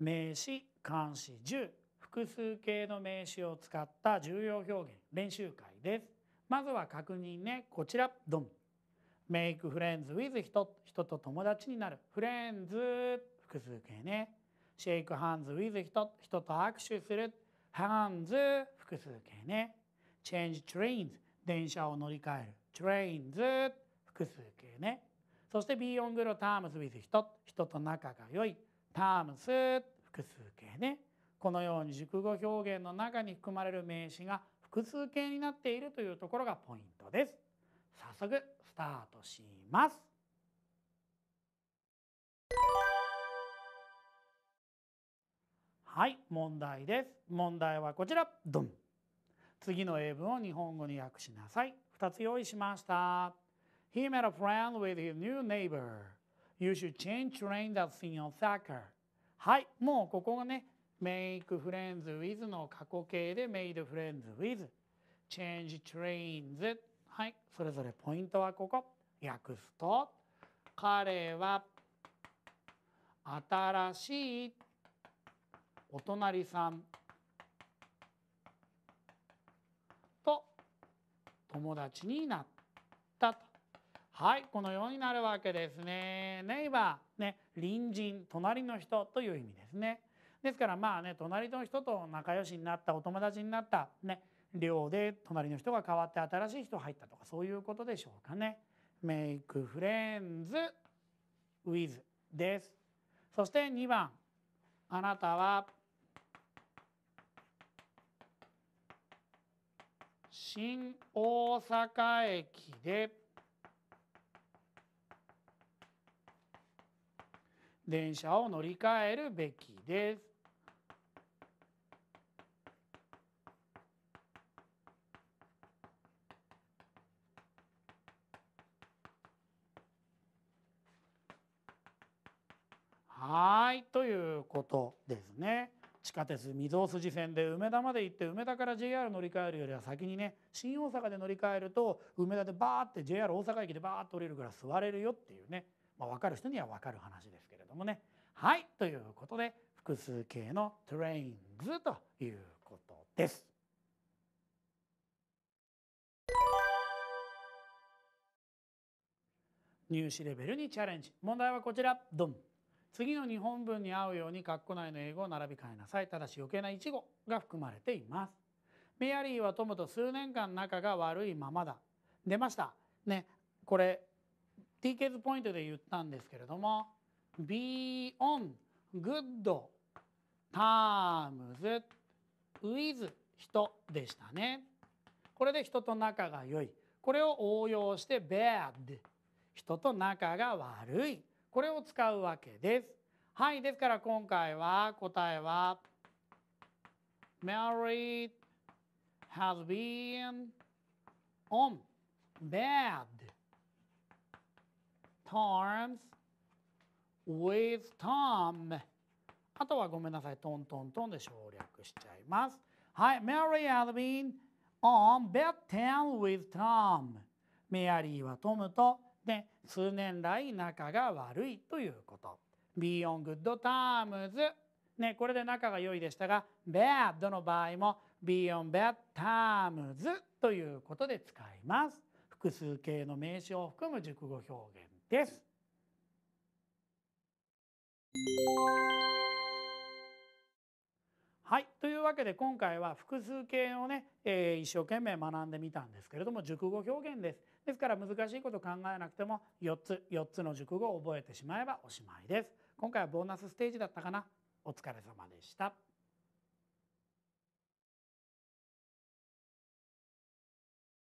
名詞監視十複数形の名詞を使った重要表現練習会ですまずは確認ねこちらドン Make friends with 人人と友達になるフレンズ複数形ね Shake hands with 人人と握手する hands 複数形ね Change trains 電車を乗り換える trains 複数形ねそして Be on good terms with 人人と仲が良いタームス複数形ねこのように熟語表現の中に含まれる名詞が複数形になっているというところがポイントです早速スタートしますはい問題です問題はこちらドン次の英文を日本語に訳しなさい2つ用意しました He met a friend with his new neighbor You should change train that thing on soccer. はい、もうここがね、make friends with の過去形で made friends with change trains はい、それぞれポイントはここ。訳すと、彼は新しいお隣さんと友達になったとはいこのようになるわけですね。ネイバーね隣人隣の人という意味ですね。ですからまあね隣の人と仲良しになったお友達になったね寮で隣の人が変わって新しい人入ったとかそういうことでしょうかね。メイクフレンズウィズです。そして2番あなたは新大阪駅で電車を乗り換えるべきです。はいということですね。地下鉄御堂筋線で梅田まで行って梅田から JR 乗り換えるよりは先にね新大阪で乗り換えると梅田でバーって JR 大阪駅でバーっと降りるから座れるよっていうねまあ、分かる人には分かる話ですけれどもね。はいということで複数形の「trains」ということです。入試レベルにチャレンジ問題はこちらドン次の日本文に合うように括弧内の英語を並び替えなさいただし余計な一語が含まれていますメアリーは友と数年間仲が悪いままだ出ましたねこれ TKs ポイントで言ったんですけれども be on good terms with 人でしたね。これで人と仲が良い。これを応用して bad 人と仲が悪い。これを使うわけです。はい、ですから今回は答えは Mary has been on bad Tom's with Tom あとはごめんなさいトントントンで省略しちゃいますはい Mary has been on bedtime with Tom メアリーはトムとで数年来仲が悪いということ be on good times ね、これで仲が良いでしたが bad の場合も be on bad times ということで使います複数形の名詞を含む熟語表現です。はいというわけで今回は複数形をね、えー、一生懸命学んでみたんですけれども熟語表現です。ですから難しいこと考えなくても4つ4つの熟語を覚えてしまえばおしまいです。今回はボーナスステージだったかなお疲れ様でした。